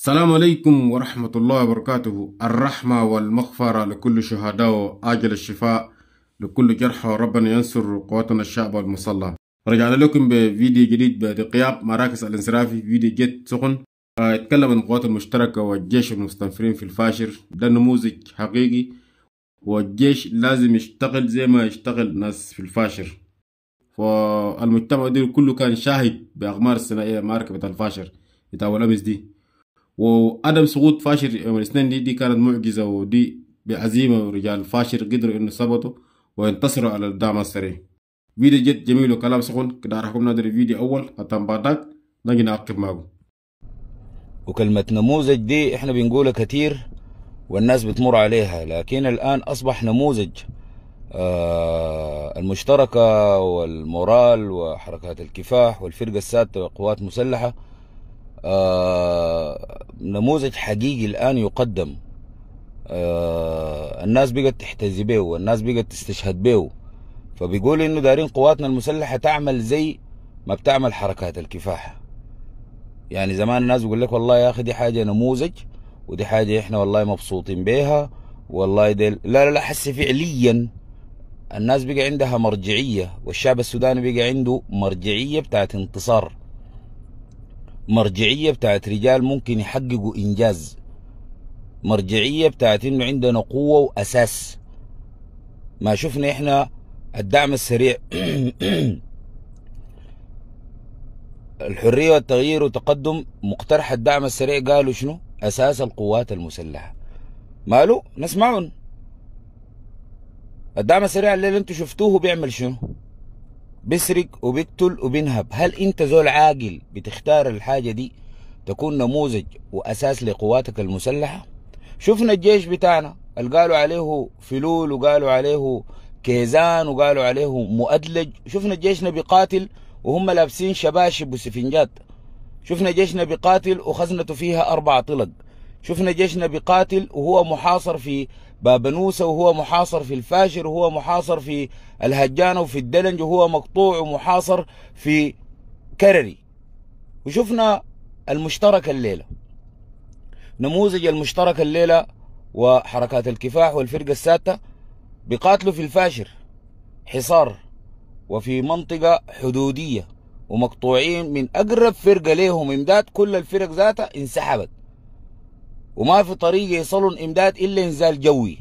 السلام عليكم ورحمة الله وبركاته الرحمة والمغفرة لكل شهداء آجل الشفاء لكل جرحى ربنا ينصر قواتنا الشعب المصلى رجعنا لكم بفيديو جديد بقياب مراكز الانصرافي فيديو جيت سخن اتكلم آه، عن القوات المشتركة والجيش المستنفرين في الفاشر ده نموذج حقيقي والجيش لازم يشتغل زي ما يشتغل ناس في الفاشر فالمجتمع ده كله كان شاهد بأغمار الثنائية مركبة الفاشر بتاع الأمس دي وادم سقوط فاشر يوم الاثنين دي, دي كانت معجزه ودي بعزيمه ورجال فاشر قدروا انه ثبتوا وينتصروا على الدعم السريع فيديو جد جميل وكلام سخون كده راح نادر الفيديو اول حتى بعدك نجي نعقب معكم وكلمة نموذج دي احنا بنقولها كتير والناس بتمر عليها لكن الآن أصبح نموذج آه المشتركة والمورال وحركات الكفاح والفرقة السادسة والقوات المسلحة آه، نموذج حقيقي الآن يقدم آه، الناس بقت تحتذي به والناس بقت تستشهد به فبيقول انه دارين قواتنا المسلحه تعمل زي ما بتعمل حركات الكفاح يعني زمان الناس بيقول لك والله يا اخي دي حاجه نموذج ودي حاجه احنا والله مبسوطين بيها والله دي لا لا لا حس فعليا الناس بقى عندها مرجعيه والشعب السوداني بقى عنده مرجعيه بتاعت انتصار مرجعية بتاعت رجال ممكن يحققوا إنجاز مرجعية بتاعت إنه عندنا قوة وأساس ما شفنا إحنا الدعم السريع الحرية والتغيير وتقدم مقترح الدعم السريع قالوا شنو أساس القوات المسلحة مالو نسمعون الدعم السريع اللي انتم شفتوه بيعمل شنو بسرق وبقتل وبنهب هل انت زول عاقل بتختار الحاجة دي تكون نموذج وأساس لقواتك المسلحة شفنا الجيش بتاعنا اللي قالوا عليه فلول وقالوا عليه كيزان وقالوا عليه مؤدلج شفنا جيشنا بيقاتل وهم لابسين شباشب وسفنجات شفنا جيشنا بيقاتل وخزنته فيها أربع طلق شفنا جيشنا بقاتل وهو محاصر في بابنوسة وهو محاصر في الفاشر وهو محاصر في الهجانة وفي الدلنج وهو مقطوع ومحاصر في كرري وشفنا المشترك الليلة نموذج المشترك الليلة وحركات الكفاح والفرقة الساتة بقاتلوا في الفاشر حصار وفي منطقة حدودية ومقطوعين من أقرب فرقة ليهم إمداد كل الفرق ذاتها انسحبت وما في طريق يوصلوا امداد الا انزال جوي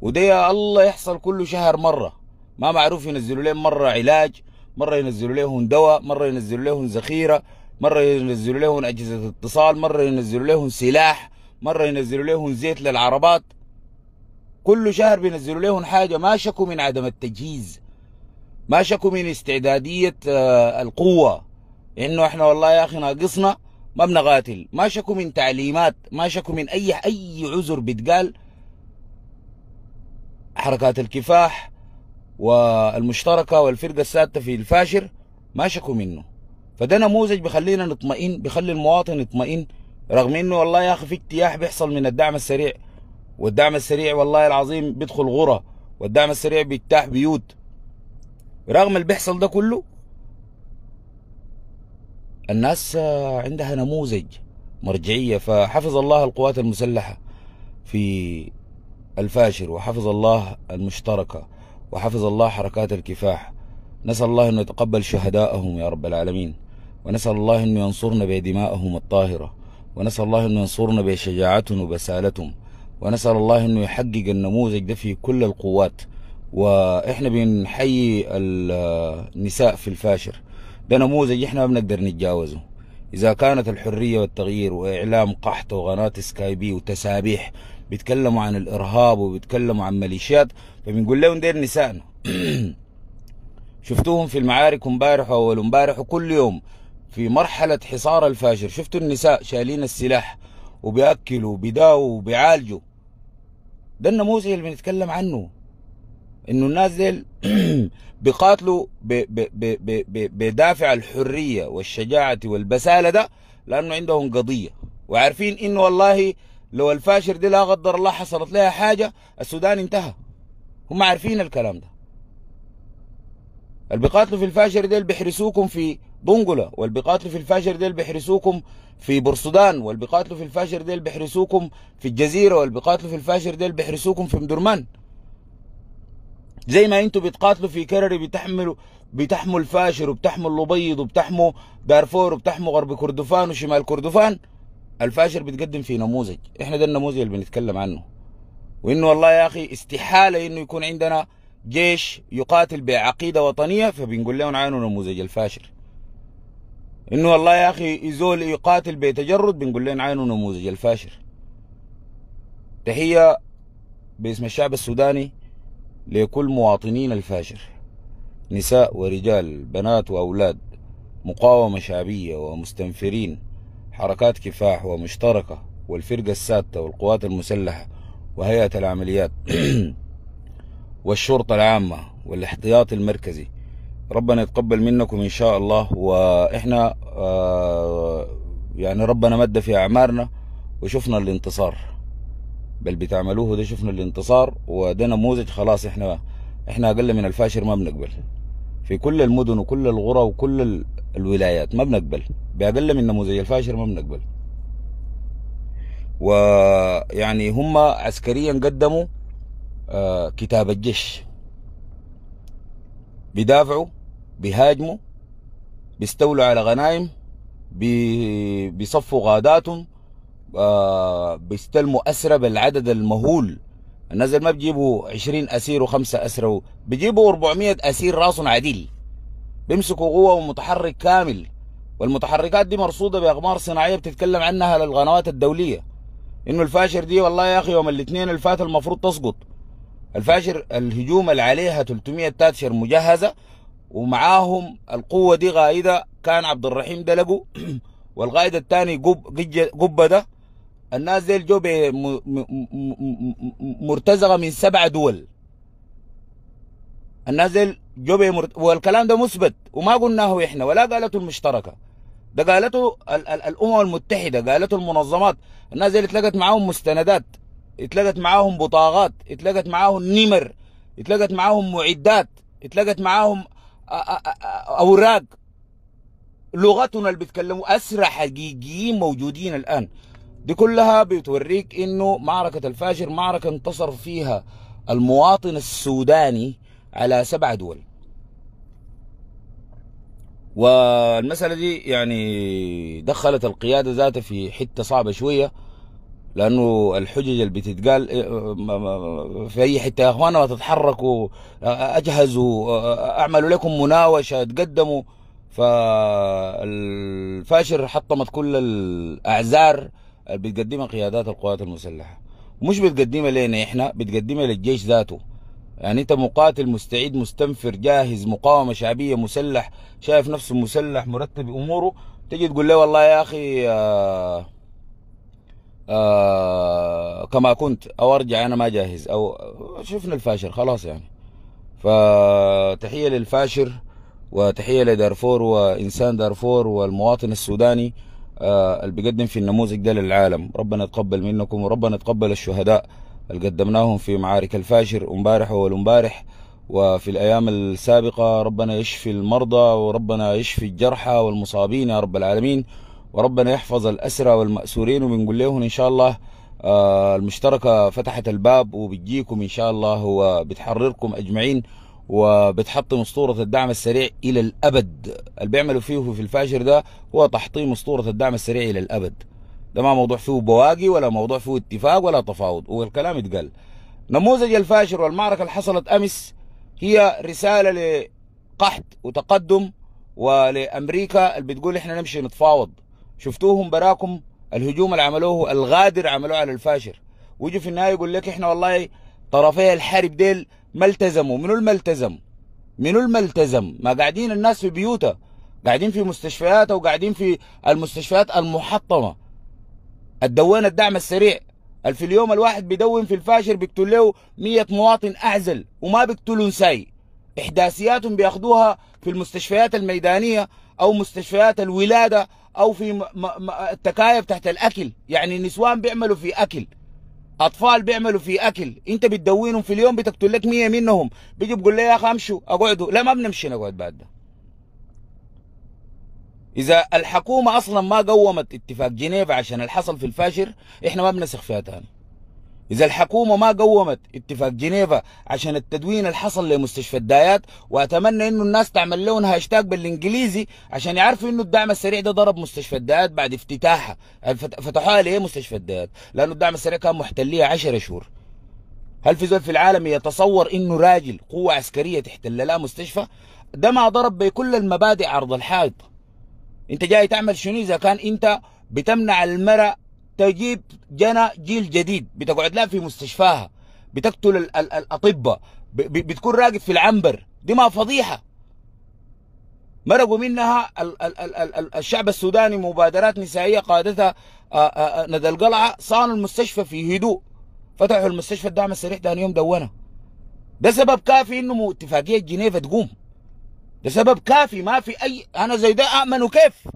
وده يا الله يحصل كل شهر مره ما معروف ينزلوا لهم مره علاج مره ينزلوا لهم دواء مره ينزلوا لهم ذخيره مره ينزلوا لهم اجهزه اتصال مره ينزلوا لهم سلاح مره ينزلوا لهم زيت للعربات كل شهر بينزلوا لهم حاجه ما شكوا من عدم التجهيز ما شكوا من استعداديه آه، القوه انه احنا والله يا اخي ناقصنا ما بنقاتل ما شكوا من تعليمات ما شكوا من أي أي عذر بتقال حركات الكفاح والمشتركة والفرقة السادسة في الفاشر ما شكوا منه فده نموذج بخلينا نطمئن بخلي المواطن يطمئن رغم انه والله يا اخي في اجتياح بيحصل من الدعم السريع والدعم السريع والله العظيم بيدخل غرى والدعم السريع بيجتاح بيوت رغم اللي بيحصل ده كله الناس عندها نموذج مرجعية فحفظ الله القوات المسلحة في الفاشر وحفظ الله المشتركة وحفظ الله حركات الكفاح نسأل الله أن يتقبل شهداءهم يا رب العالمين ونسأل الله أن ينصرنا بدمائهم الطاهرة ونسأل الله أن ينصرنا بشجاعتهم وبسالتهم ونسأل الله أنه يحقق النموذج ده في كل القوات وإحنا بنحيي النساء في الفاشر ده نموذج احنا ما بنقدر نتجاوزه اذا كانت الحريه والتغيير واعلام قحط وقناه سكاي بي وتسابيح بيتكلموا عن الارهاب وبيتكلموا عن ميليشيات فبنقول لهم دير نسائنا شفتوهم في المعارك امبارح واول امبارح وكل يوم في مرحله حصار الفاجر شفتوا النساء شايلين السلاح وبياكلوا وبيداووا وبيعالجوا ده النموذج اللي بنتكلم عنه انه نازل بقاتله بدافع الحريه والشجاعه والبساله ده لانه عندهم قضيه وعارفين انه والله لو الفاشر دي لا قدر الله حصلت لها حاجه السودان انتهى هم عارفين الكلام ده اللي بيقاتلوا في الفاشر ديل بيحرسوكم في بنجلة واللي بيقاتلوا في الفاشر ديل بيحرسوكم في بورسودان واللي بيقاتلوا في الفاشر ديل بيحرسوكم في الجزيرة واللي بيقاتلوا في الفاشر ديل بيحرسوكم في مدرمان زي ما انتوا بتقاتلوا في كرري بتحملوا بتحموا الفاشر وبتحموا اللبيض وبتحموا دارفور وبتحموا غرب كردفان وشمال كردفان الفاشر بتقدم في نموذج احنا ده النموذج اللي بنتكلم عنه وانه والله يا اخي استحاله انه يكون عندنا جيش يقاتل بعقيده وطنيه فبنقول لهم عينوا نموذج الفاشر انه والله يا اخي زول يقاتل بتجرد بنقول لهم عينوا نموذج الفاشر تحيه باسم الشعب السوداني لكل مواطنينا الفاجر نساء ورجال بنات وأولاد مقاومة شعبية ومستنفرين حركات كفاح ومشتركة والفرقة السادة والقوات المسلحة وهيئة العمليات والشرطة العامة والاحتياط المركزي ربنا يتقبل منكم إن شاء الله وإحنا آه، يعني ربنا مد في أعمارنا وشفنا الانتصار بل بتعملوه ده شفنا الانتصار وده نموذج خلاص احنا احنا اقل من الفاشر ما بنقبل في كل المدن وكل القرى وكل الولايات ما بنقبل باقل من نموذج الفاشر ما بنقبل ويعني هم عسكريا قدموا آه كتاب الجيش بيدافعوا بيهاجموا بيستولوا على غنائم بيصفوا غاداتهم آه، بيستلموا اسرى بالعدد المهول الناس ما بيجيبوا 20 اسير وخمسه اسرى بيجيبوا 400 اسير راسهم عديل بيمسكوا قوه ومتحرك كامل والمتحركات دي مرصوده باغمار صناعيه بتتكلم عنها للقنوات الدوليه انه الفاشر دي والله يا اخي يوم الاثنين الفات المفروض تسقط الفاشر الهجوم اللي عليها 300 تاتشر مجهزه ومعاهم القوه دي غايده كان عبد الرحيم دلقو والقائد الثاني قبه ده الناس ديل جو مرتزقة من سبع دول الناس ديل جو مرت... والكلام ده مثبت وما قلناه احنا ولا قالته المشتركة ده قالته ال... ال... الأمم المتحدة قالته المنظمات الناس ديل اتلقت معاهم مستندات اتلقت معاهم بطاقات اتلقت معاهم نمر اتلقت معاهم معدات اتلقت معاهم أوراق لغتنا اللي بيتكلموا أسرى حقيقيين موجودين الآن دي كلها بتوريك انه معركة الفاجر معركة انتصر فيها المواطن السوداني على سبع دول والمسألة دي يعني دخلت القيادة ذاتها في حتة صعبة شوية لأنه الحجج اللي بتتقال آه، في أي حتة يا أخوانا تتحركوا آه، آه، أجهزوا أعملوا لكم مناوشة تقدموا فالفاشر حطمت كل الأعذار بتقدمها قيادات القوات المسلحه مش بتقدمها لنا احنا بتقدمها للجيش ذاته يعني انت مقاتل مستعد مستنفر جاهز مقاومه شعبيه مسلح شايف نفسه مسلح مرتب اموره تجي تقول له والله يا اخي آه آه كما كنت او ارجع انا ما جاهز او شفنا الفاشر خلاص يعني فتحيه للفاشر وتحيه لدارفور وانسان دارفور والمواطن السوداني آه، اللي بيقدم في النموذج ده للعالم ربنا يتقبل منكم وربنا يتقبل الشهداء اللي قدمناهم في معارك الفاجر امبارح والامبارح وفي الأيام السابقة ربنا يشفي المرضى وربنا يشفي الجرحى والمصابين يا رب العالمين وربنا يحفظ الأسرى والمأسورين وبنقول لهم إن شاء الله آه، المشتركة فتحت الباب وبتجيكم إن شاء الله وبتحرركم أجمعين وبتحطم اسطوره الدعم السريع الى الابد اللي بيعملوا فيه في الفاشر ده هو تحطيم اسطوره الدعم السريع الى الابد ده ما موضوع فيه بواقي ولا موضوع فيه اتفاق ولا تفاوض والكلام يتقال نموذج الفاشر والمعركه اللي حصلت امس هي رساله لقحط وتقدم ولامريكا اللي بتقول احنا نمشي نتفاوض شفتوهم براكم الهجوم اللي عملوه الغادر عملوه على الفاشر ويجي في النهايه يقول لك احنا والله طرفي الحرب ديل ما التزموا منو اللي ما التزم منو اللي ما التزم ما قاعدين الناس في بيوتها قاعدين في مستشفيات وقاعدين في المستشفيات المحطمه الدوان الدعم السريع في اليوم الواحد بيدون في الفاشر بيقتل له 100 مواطن اعزل وما بيقتلوا نساي احداثياتهم بياخدوها في المستشفيات الميدانيه او مستشفيات الولاده او في التكايف تحت الاكل يعني النسوان بيعملوا في اكل اطفال بيعملوا في اكل انت بتدوينهم في اليوم بتقتل لك 100 منهم بيجي بيقول لي يا اخي امشوا اقعدوا لا ما بنمشي نقعد بعد ده اذا الحكومه اصلا ما قومت اتفاق جنيف عشان الحصل في الفاشر احنا ما بنسخ فيها تاني إذا الحكومة ما قومت اتفاق جنيفا عشان التدوين اللي حصل لمستشفى الدايات وأتمنى إنه الناس تعمل لهم هاشتاج بالإنجليزي عشان يعرفوا إنه الدعم السريع ده ضرب مستشفى الدايات بعد افتتاحها فتحوها ليه مستشفى الدايات لأنه الدعم السريع كان محتليها 10 شهور هل في زول في العالم يتصور إنه راجل قوة عسكرية تحتل لها مستشفى ده ما ضرب بكل المبادئ عرض الحائط انت جاي تعمل شنو إذا كان انت بتمنع المرأة تجيب جنى جيل جديد بتقعد لها في مستشفاها بتقتل ال ال الأطباء بتكون راقد في العنبر دي ما فضيحة مرقوا منها ال ال ال ال الشعب السوداني مبادرات نسائية قادتها ندى القلعة صانوا المستشفى في هدوء فتحوا المستشفى الدعم السريع ثاني يوم دونه ده سبب كافي انه اتفاقية جنيف تقوم ده سبب كافي ما في اي انا زي ده امن كيف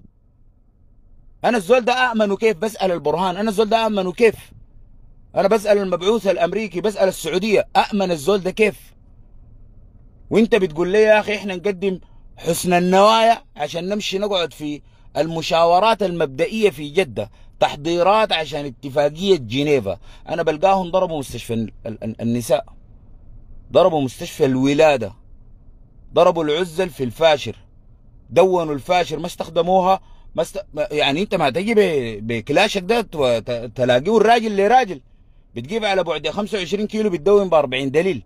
انا الزول ده اامن وكيف بسال البرهان انا الزول ده اامن وكيف انا بسال المبعوث الامريكي بسال السعوديه اامن الزول ده كيف وانت بتقول لي يا اخي احنا نقدم حسن النوايا عشان نمشي نقعد في المشاورات المبدئيه في جده تحضيرات عشان اتفاقيه جنيفا انا بلقاهم ضربوا مستشفى النساء ضربوا مستشفى الولاده ضربوا العزل في الفاشر دونوا الفاشر ما استخدموها ما است... يعني انت ما تجي ب... بكلاشك ده تلاقيه الراجل لراجل بتجيب على بعد 25 كيلو بتدون ب 40 دليل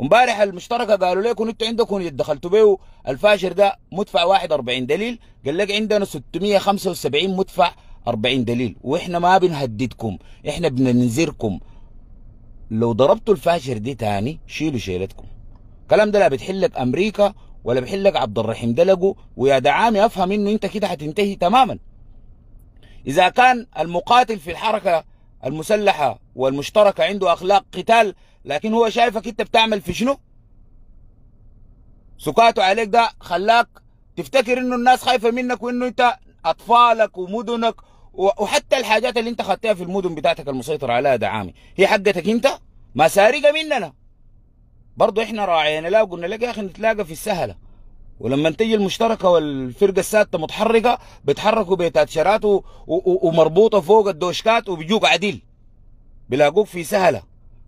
امبارح المشتركه قالوا لكم انتوا عندكم دخلتوا بيه الفاشر ده مدفع واحد 40 دليل قال لك عندنا 675 مدفع 40 دليل واحنا ما بنهددكم احنا بننذركم لو ضربتوا الفاشر دي تاني شيلوا شيلتكم الكلام ده لا بتحلك امريكا ولا لك عبد الرحيم دلقه ويا دعامي افهم انه انت كده هتنتهي تماما اذا كان المقاتل في الحركه المسلحه والمشتركه عنده اخلاق قتال لكن هو شايفك انت بتعمل في شنو سكاته عليك ده خلاك تفتكر انه الناس خايفه منك وانه انت اطفالك ومدنك وحتى الحاجات اللي انت خدتها في المدن بتاعتك المسيطر عليها دعامي هي حقتك انت ما سارقه مننا برضه احنا راعينا لا قلنا لك يا اخي نتلاقى في السهله ولما تيجي المشتركه والفرقه السادسه متحركه بيتحركوا بتاتشرات ومربوطه فوق الدوشكات وبيجوك عديل بيلاقوك في سهله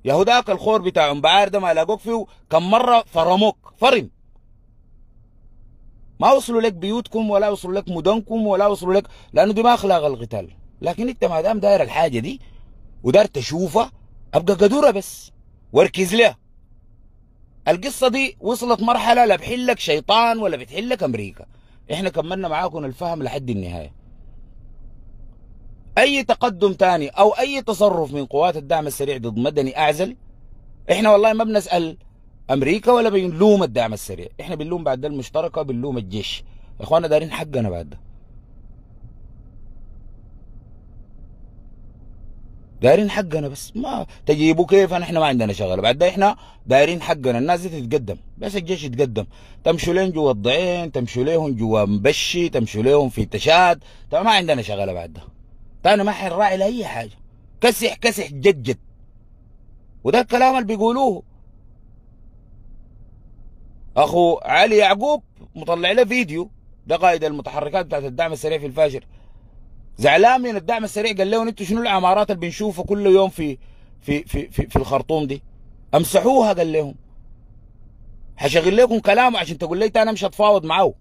يا هداك الخور بتاع بعار ده ما لاقوك فيه كم مره فرموك فرم ما وصلوا لك بيوتكم ولا وصلوا لك مدنكم ولا وصلوا لك لانه دي ما اخلاق القتال لكن انت ما دام داير الحاجه دي ودار تشوفها ابقى قدوره بس واركز لها القصة دي وصلت مرحلة لا بحلك شيطان ولا بتحلك أمريكا إحنا كملنا معاكم الفهم لحد النهاية أي تقدم تاني أو أي تصرف من قوات الدعم السريع ضد مدني أعزل إحنا والله ما بنسأل أمريكا ولا بنلوم الدعم السريع إحنا بنلوم بعد ده المشتركة بنلوم الجيش إخوانا دارين حقنا بعد ده دايرين حقنا بس ما تجيبوا كيف احنا ما عندنا شغله بعد احنا دايرين حقنا الناس دي تتقدم بس الجيش يتقدم تمشوا لين جوا الضعين تمشوا ليهم جوا مبشي تمشوا ليهم في تشاد ما عندنا شغله بعد ده تاني ما حنراعي لاي حاجه كسح كسح جد جد وده الكلام اللي بيقولوه اخو علي يعقوب مطلع له فيديو ده قائد المتحركات بتاعت الدعم السريع في الفاجر زعلان من الدعم السريع قال لهم انتوا شنو العمارات اللي بنشوفها كل يوم في في في في, في الخرطوم دي امسحوها قال لهم هشغل لكم كلامه عشان تقول لي انا مش هتفاوض معاه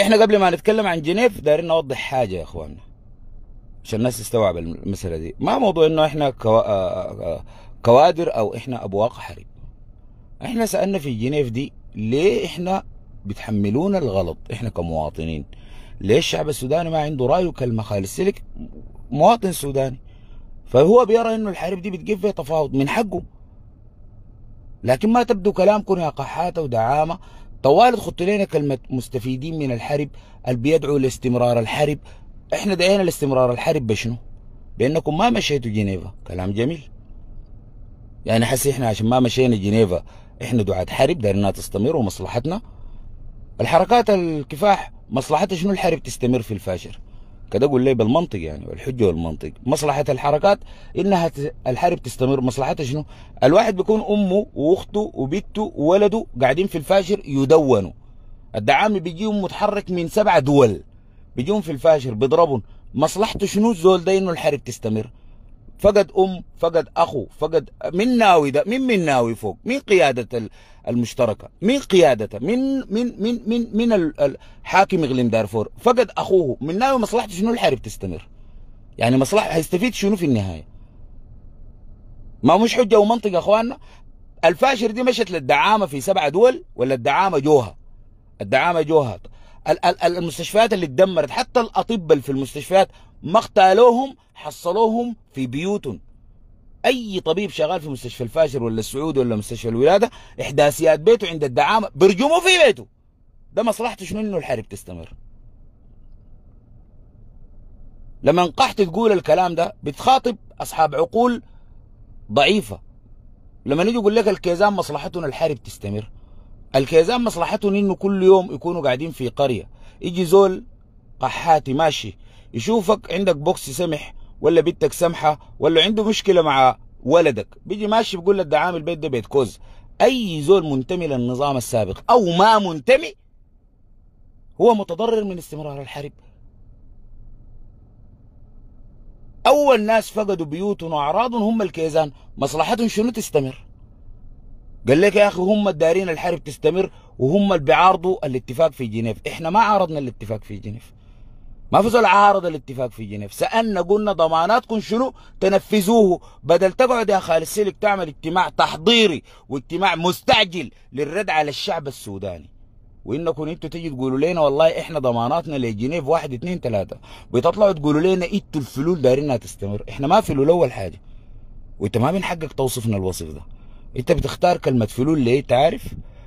احنا قبل ما نتكلم عن جنيف دايرين نوضح حاجه يا اخواننا عشان الناس تستوعب المساله دي ما موضوع انه احنا كوا... آه، آه، آه، كوادر او احنا ابواق حرب احنا سالنا في جنيف دي ليه احنا بتحملونا الغلط احنا كمواطنين ليه الشعب السوداني ما عنده رأي وكلمة خالص سلك مواطن سوداني فهو بيرى انه الحرب دي بتجيب فيها تفاوض من حقه لكن ما تبدو كلامكم يا قحاتة ودعامة طوال تخط لنا كلمة مستفيدين من الحرب اللي بيدعوا لاستمرار الحرب احنا دعينا لاستمرار الحرب بشنو بانكم ما مشيتوا جنيفا كلام جميل يعني حسي احنا عشان ما مشينا جنيفا احنا دعاة حرب دارنا تستمر ومصلحتنا الحركات الكفاح مصلحتها شنو الحرب تستمر في الفاشر كده اقول لي بالمنطق يعني والحجه والمنطق مصلحه الحركات انها الحرب تستمر مصلحتها شنو الواحد بيكون امه واخته وبنته وولده قاعدين في الفاشر يدونوا الدعامي بيجيهم متحرك من سبع دول بيجيهم في الفاشر بيضربهم مصلحته شنو الزول ده انه الحرب تستمر فقد ام فقد اخو فقد من ناوي ده مين من ناوي فوق مين قياده المشتركه مين قيادته من من من من من الحاكم اقليم دارفور فقد اخوه من ناوي مصلحته شنو الحرب تستمر يعني مصلحه هيستفيد شنو في النهايه ما مش حجه ومنطق يا اخواننا الفاشر دي مشت للدعامه في سبع دول ولا الدعامه جوها الدعامه جوها المستشفيات اللي اتدمرت حتى الاطباء في المستشفيات ما اغتالوهم حصلوهم في بيوتهم اي طبيب شغال في مستشفى الفاجر ولا السعود ولا مستشفى الولاده احداثيات بيته عند الدعامه برجموا في بيته ده مصلحته شنو انه الحرب تستمر لما انقحت تقول الكلام ده بتخاطب اصحاب عقول ضعيفه لما نيجي يقول لك الكيزان مصلحتنا الحرب تستمر الكيزان مصلحتهم انه كل يوم يكونوا قاعدين في قريه يجي زول قحاتي ماشي يشوفك عندك بوكس سمح ولا بنتك سمحه ولا عنده مشكله مع ولدك بيجي ماشي بيقول لك ده عامل بيت ده بيت كوز اي زول منتمي للنظام السابق او ما منتمي هو متضرر من استمرار الحرب اول ناس فقدوا بيوتهم واعراضهم هم الكيزان مصلحتهم شنو تستمر قال لك يا اخي هم الدارين الحرب تستمر وهم اللي بيعارضوا الاتفاق في جنيف احنا ما عارضنا الاتفاق في جنيف ما في زول عارض الاتفاق في جنيف سالنا قلنا ضماناتكم شنو تنفذوه بدل تقعد يا خالد سيلك تعمل اجتماع تحضيري واجتماع مستعجل للرد على الشعب السوداني وانكم انتوا تيجي تقولوا لنا والله احنا ضماناتنا لجنيف واحد اثنين ثلاثه بتطلعوا تقولوا لنا انتوا الفلول دايرينها تستمر احنا ما فلول اول حاجه وانت ما من حقك توصفنا الوصف ده انت بتختار كلمه فلول ليه تعرف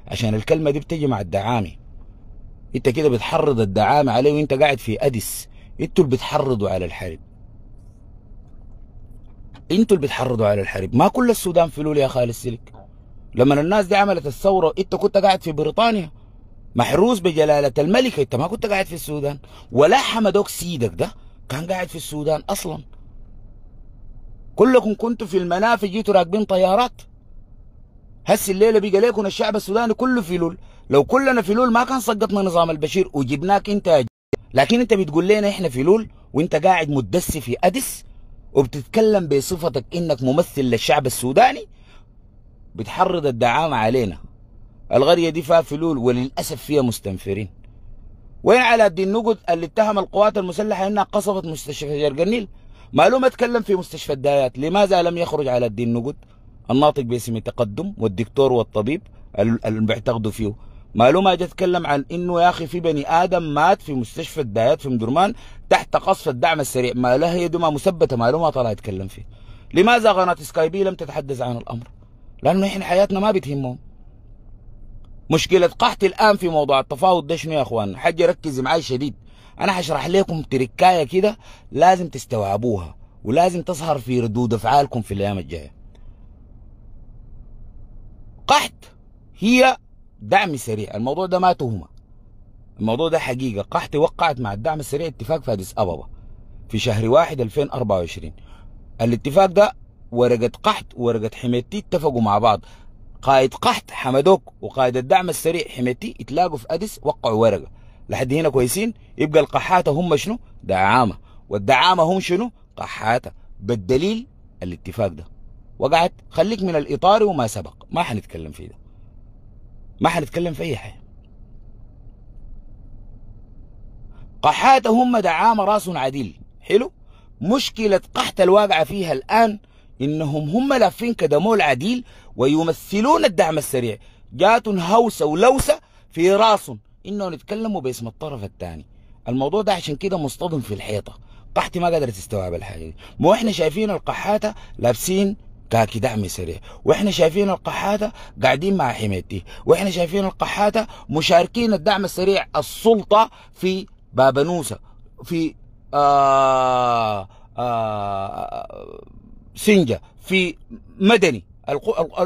عشان الكلمه دي بتجي مع الدعامي انت كده بتحرض الدعامة عليه وانت قاعد في اديس انتوا اللي بتحرضوا على الحرب انتوا اللي بتحرضوا على الحرب ما كل السودان فلول يا خالد سلك لما الناس دي عملت الثوره انت كنت قاعد في بريطانيا محروس بجلاله الملكة انت ما كنت قاعد في السودان ولا حمدوك سيدك ده كان قاعد في السودان اصلا كلكم كنتوا في المنافذ جيتوا راكبين طيارات هسي الليله بقى ليكم الشعب السوداني كله فلول لو كلنا فلول ما كان سقطنا نظام البشير وجبناك انت يا لكن انت بتقول لنا احنا فلول وانت قاعد متدس في ادس وبتتكلم بصفتك انك ممثل للشعب السوداني بتحرض الدعامه علينا الغريه دي فيها فلول وللاسف فيها مستنفرين وين علاء الدين نقد اللي اتهم القوات المسلحه انها قصفت مستشفى جرق النيل ما ما اتكلم في مستشفى الدايات لماذا لم يخرج علاء الدين نقد الناطق باسم التقدم والدكتور والطبيب اللي بيعتقدوا فيه ما له ما جا اتكلم عن انه يا اخي في بني ادم مات في مستشفى الدايات في مدرمان تحت قصف الدعم السريع ما له يد ما مثبته ما له ما طلع يتكلم فيه لماذا قناه سكاي بي لم تتحدث عن الامر لانه احنا حياتنا ما بتهمهم مشكله قحط الان في موضوع التفاوض ده شنو يا اخوان حاجه ركزي معي شديد انا حشرح لكم تركايه كده لازم تستوعبوها ولازم تظهر في ردود افعالكم في الايام الجايه قحط هي دعم سريع الموضوع ده ما تهمه الموضوع ده حقيقه قحط وقعت مع الدعم السريع اتفاق في اديس ابابا في شهر واحد 2024 الاتفاق ده ورقه قحط ورقة حميتي اتفقوا مع بعض قائد قحط حمدوك وقائد الدعم السريع حميتي اتلاقوا في اديس وقعوا ورقه لحد هنا كويسين يبقى القحاته هم شنو دعامه والدعامه هم شنو قحاته بالدليل الاتفاق ده وقعت خليك من الاطار وما سبق ما حنتكلم فيه ده ما حنتكلم في اي حاجه قحاته هم دعامة راس عديل حلو مشكلة قحط الواقعة فيها الآن إنهم هم لافين كدمول عديل ويمثلون الدعم السريع جات هوسة ولوسة في راسهم إنهم يتكلموا باسم الطرف الثاني الموضوع ده عشان كده مصطدم في الحيطة قحتي ما قدرت تستوعب الحاجة دي مو إحنا شايفين القحاتة لابسين تاكي دعم سريع واحنا شايفين القحاده قاعدين مع حميتي واحنا شايفين القحاده مشاركين الدعم السريع السلطة في بابنوسة في آه آه سنجة في مدني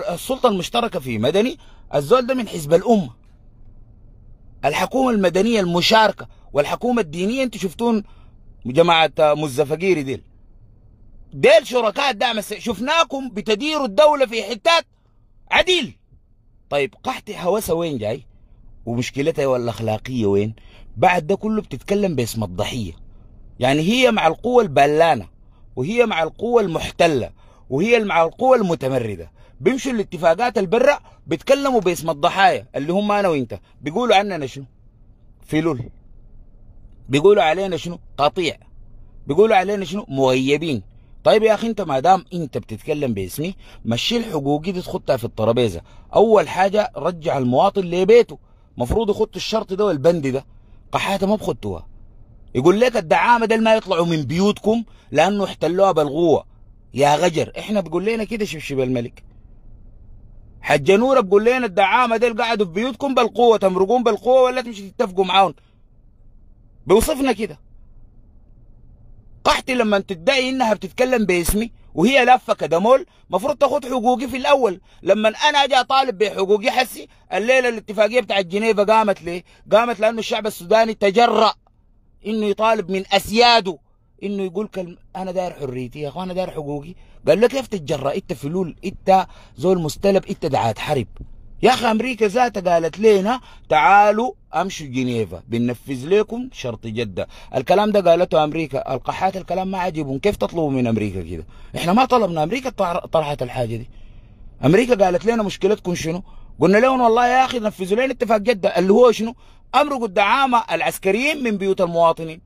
السلطة المشتركة في مدني الزول ده من حزب الأمة الحكومة المدنية المشاركة والحكومة الدينية انتوا شفتون جماعة مزفقيري ديل ديل شركاء الدعم السياسي شفناكم بتديروا الدولة في حتات عديل طيب قحتي هوسة وين جاي ومشكلتها والأخلاقية وين بعد ده كله بتتكلم باسم الضحية يعني هي مع القوة البلانة وهي مع القوة المحتلة وهي مع القوة المتمردة بيمشوا الاتفاقات البرة بيتكلموا باسم الضحايا اللي هم أنا وإنت بيقولوا عننا شنو فلول بيقولوا علينا شنو قطيع بيقولوا علينا شنو مغيبين طيب يا اخي انت ما دام انت بتتكلم باسمي مشي الحقوق دي تخطها في الترابيزه اول حاجه رجع المواطن لبيته مفروض يخط الشرط ده والبند ده قحاته ما بخطوها يقول لك الدعامه ده ما يطلعوا من بيوتكم لانه احتلوها بالقوه يا غجر احنا بقول لنا كده شبشب الملك حجة نورة بقول لنا الدعامة ديل قعدوا في بيوتكم بالقوة تمرقون بالقوة ولا تمشي تتفقوا معاهم بيوصفنا كده وقحت لما تدعي انها بتتكلم باسمي وهي لافه كدمول مفروض تاخد حقوقي في الاول لما انا اجي اطالب بحقوقي حسي الليله الاتفاقيه بتاعت جنيفه قامت ليه؟ قامت لانه الشعب السوداني تجرأ انه يطالب من اسياده انه يقول كلمة انا داير حريتي يا اخوانا داير حقوقي قال له كيف تتجرأ انت فلول انت زول مستلب انت دعات حرب يا أخي أمريكا ذاتها قالت لنا تعالوا أمشوا جنيفا بننفذ لكم شرط جدة الكلام ده قالته أمريكا القحات الكلام ما عجبهم كيف تطلبوا من أمريكا كده إحنا ما طلبنا أمريكا طرحت الحاجة دي أمريكا قالت لنا مشكلتكم شنو قلنا لهم والله يا أخي نفذوا لنا اتفاق جدة اللي هو شنو أمرقوا الدعامة العسكريين من بيوت المواطنين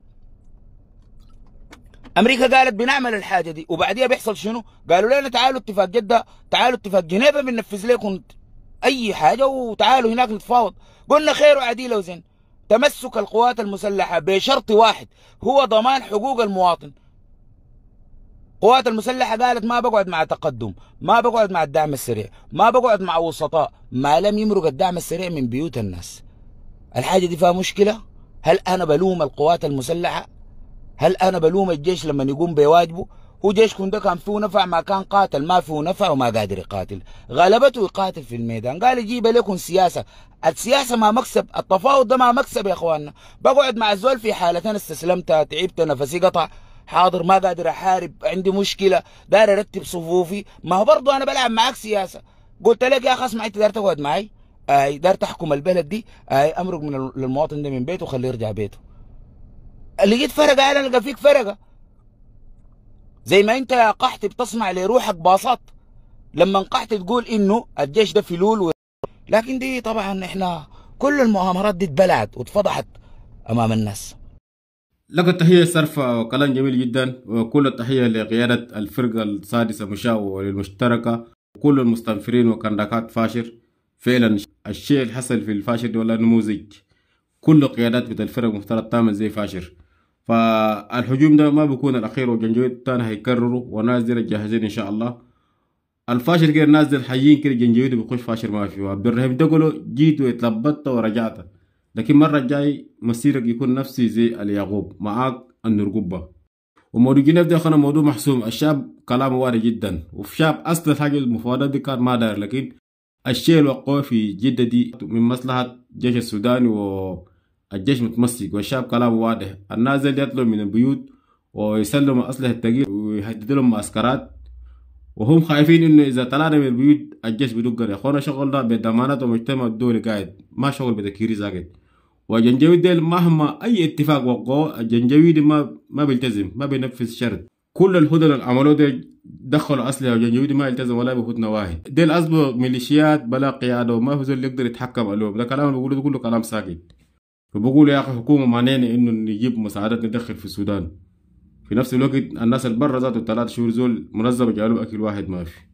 امريكا قالت بنعمل الحاجه دي وبعديها بيحصل شنو؟ قالوا لنا تعالوا اتفاق جده تعالوا اتفاق جنيفا بننفذ لكم اي حاجه وتعالوا هناك نتفاوض قلنا خير وعديله وزين تمسك القوات المسلحه بشرط واحد هو ضمان حقوق المواطن القوات المسلحة قالت ما بقعد مع تقدم ما بقعد مع الدعم السريع ما بقعد مع وسطاء ما لم يمرق الدعم السريع من بيوت الناس الحاجة دي فيها مشكلة هل أنا بلوم القوات المسلحة هل أنا بلوم الجيش لما يقوم بواجبه هو جيش ده كان فيه نفع ما كان قاتل ما فيه نفع وما قادر يقاتل غلبته يقاتل في الميدان قال يجيب لكم سياسة السياسة ما مكسب التفاوض ده ما مكسب يا اخواننا بقعد مع الزول في حالتين استسلمت تعبت نفسي قطع حاضر ما قادر احارب عندي مشكله داير ارتب صفوفي ما هو برضه انا بلعب معاك سياسه قلت لك يا اخي اسمع انت داير تقعد معي اي داير تحكم البلد دي اي امرق من المواطن ده من بيته خليه يرجع بيته لقيت فرقه انا القى فيك فرقه زي ما انت يا قحط بتصنع لروحك باصات لما انقحت تقول انه الجيش ده فلول و... لكن دي طبعا احنا كل المؤامرات دي اتبلعت واتفضحت امام الناس لك التحية السرفة وكلام جميل جدا وكل التحية لقيادة الفرقة السادسة مشاو والمشتركة وكل المستنفرين وكندكات فاشر فعلا الشيء اللي حصل في الفاشر ده ولا نموذج كل قيادات بتاع الفرق مفترض تعمل زي فاشر فالهجوم ده ما بيكون الأخير وجنجويد تاني هيكرروا وناس جاهزين إن شاء الله الفاشل كده نازل حيين الحيين كده جنجويد بيخش فاشل ما فيه عبد ده قوله جيت واتلبطت ورجعت لكن مرة الجاي مسيرك يكون نفسي زي اليعقوب معاك النرقبة وموضوع جنيف ده خنا موضوع محسوم الشاب كلامه واري جدا وفي شاب أصل حاجة المفاوضات دي كان ما داير لكن الشيء الوقوع في جدة دي من مصلحة جيش السوداني و الجيش متمسك والشعب كلامه واضح الناس زي يطلعوا من البيوت ويسلموا أسلحة التقيل ويهددوا لهم معسكرات وهم خايفين انه اذا طلعنا من البيوت الجيش بدق يا أخونا شغل ده بالضمانات والمجتمع الدولي قاعد ما شغل بتكيري زاقد والجنجويد ديل مهما اي اتفاق وقعوا الجنجوي ما ما بيلتزم ما بينفذ شرط كل الهدن اللي عملوه ديل دخلوا اسلحه والجنجويد ما التزم ولا بهدنه واحد ديل اصبحوا ميليشيات بلا قياده وما في زول يقدر يتحكم عليهم ده كلام بقوله كله كلام ساكت فبقول يا اخي حكومه معنينا انه نجيب مساعدات ندخل في السودان في نفس الوقت الناس برا ذاته ثلاث شهور زول منظمة جالوا اكل واحد ما في